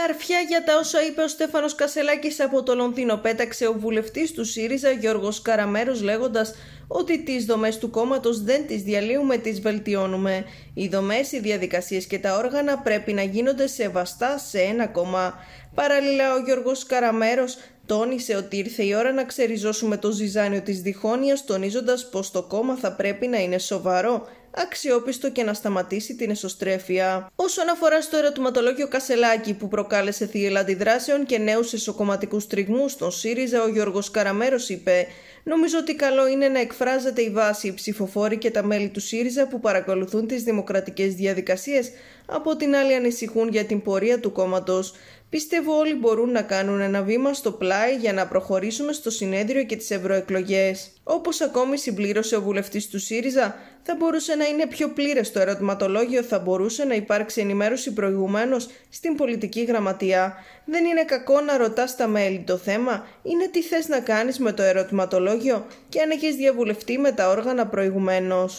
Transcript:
Καρφιά για τα όσα είπε ο Στέφανος Κασελάκης από το Λονδίνο πέταξε ο βουλευτής του ΣΥΡΙΖΑ Γιώργος Καραμέρος λέγοντας ότι τις δομές του κόμματος δεν τις διαλύουμε, τις βελτιώνουμε. Οι δομές, οι διαδικασίες και τα όργανα πρέπει να γίνονται σεβαστά σε ένα κόμμα. Παράλληλα, ο Γιώργος Καραμέρος τόνισε ότι ήρθε η ώρα να ξεριζώσουμε το ζυζάνιο της διχόνοιας, τονίζοντας πως το κόμμα θα πρέπει να είναι σοβαρό, αξιόπιστο και να σταματήσει την εσωστρέφεια. Όσον αφορά στο ερωτηματολόγιο Κασελάκη που προκάλεσε θύελα αντιδράσεων και νέους εσωκομματικούς τριγμούς στον ΣΥΡΙΖΑ, ο Γιώργος Καραμέρος είπε: Νομίζω ότι καλό είναι να εκφράζεται η βάση, οι ψηφοφόροι και τα μέλη του ΣΥΡΙΖΑ που παρακολουθούν τις δημοκρατικές διαδικασίες, από την άλλη ανησυχούν για την πορεία του κόμματος. Πιστεύω όλοι μπορούν να κάνουν ένα βήμα στο πλάι για να προχωρήσουμε στο συνέδριο και τις ευρωεκλογές. Όπως ακόμη συμπλήρωσε ο βουλευτής του ΣΥΡΙΖΑ, θα μπορούσε να είναι πιο πλήρες το ερωτηματολόγιο, θα μπορούσε να υπάρξει ενημέρωση προηγουμένως στην πολιτική γραμματεία. Δεν είναι κακό να ρωτάς τα μέλη. Το θέμα είναι τι θες να κάνεις με το ερωτηματολόγιο και αν έχεις διαβουλευτεί με τα όργανα προηγουμένως.